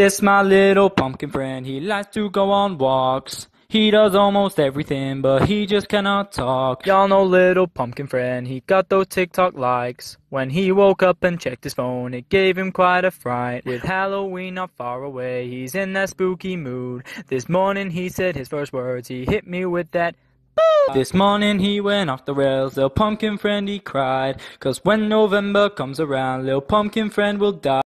This my little pumpkin friend, he likes to go on walks. He does almost everything, but he just cannot talk. Y'all know little pumpkin friend, he got those TikTok likes. When he woke up and checked his phone, it gave him quite a fright. With Halloween not far away, he's in that spooky mood. This morning he said his first words, he hit me with that this morning he went off the rails, little pumpkin friend he cried. Cause when November comes around, little pumpkin friend will die.